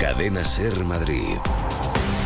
Cadena Ser Madrid.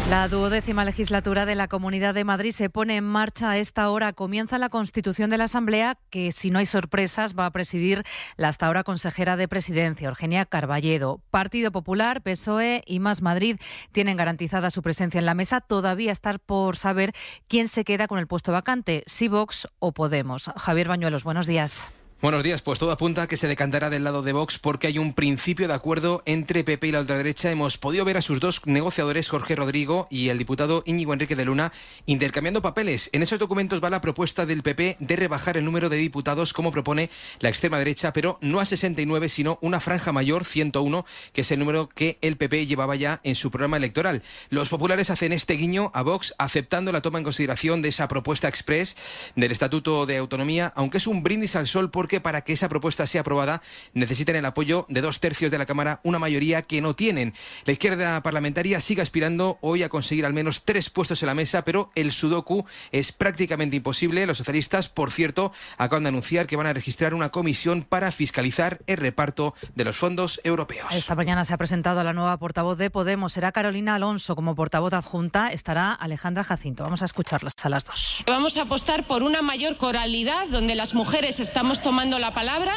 La duodécima legislatura de la Comunidad de Madrid se pone en marcha a esta hora. Comienza la constitución de la Asamblea, que si no hay sorpresas va a presidir la hasta ahora consejera de Presidencia, Eugenia Carballedo. Partido Popular, PSOE y Más Madrid tienen garantizada su presencia en la mesa. Todavía está por saber quién se queda con el puesto vacante, si Vox o Podemos. Javier Bañuelos, buenos días. Buenos días, pues todo apunta a que se decantará del lado de Vox porque hay un principio de acuerdo entre PP y la ultraderecha. Hemos podido ver a sus dos negociadores, Jorge Rodrigo y el diputado Íñigo Enrique de Luna, intercambiando papeles. En esos documentos va la propuesta del PP de rebajar el número de diputados como propone la extrema derecha, pero no a 69, sino una franja mayor, 101, que es el número que el PP llevaba ya en su programa electoral. Los populares hacen este guiño a Vox aceptando la toma en consideración de esa propuesta express del Estatuto de Autonomía, aunque es un brindis al sol por porque para que esa propuesta sea aprobada necesitan el apoyo de dos tercios de la Cámara, una mayoría que no tienen. La izquierda parlamentaria sigue aspirando hoy a conseguir al menos tres puestos en la mesa, pero el sudoku es prácticamente imposible. Los socialistas, por cierto, acaban de anunciar que van a registrar una comisión para fiscalizar el reparto de los fondos europeos. Esta mañana se ha presentado la nueva portavoz de Podemos. Será Carolina Alonso como portavoz adjunta. Estará Alejandra Jacinto. Vamos a escucharlas a las dos. Vamos a apostar por una mayor coralidad donde las mujeres estamos tomando tomando la palabra.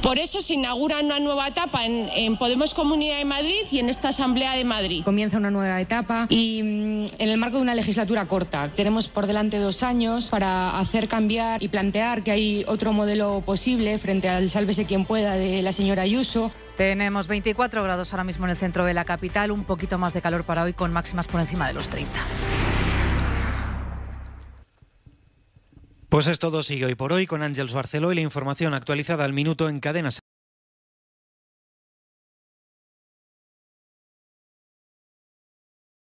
Por eso se inaugura una nueva etapa en, Podemos Comunidad de Madrid y en esta Asamblea de Madrid. Comienza una nueva etapa y mm, en el marco de una legislatura corta. Tenemos por delante dos años para hacer cambiar y plantear que hay otro modelo posible frente al sálvese quien pueda de la señora Ayuso. Tenemos 24 grados ahora mismo en el centro de la capital, un poquito más de calor para hoy con máximas por encima de los 30. Pues es todo, sigue hoy por hoy con Ángel Barceló y la información actualizada al minuto en cadenas.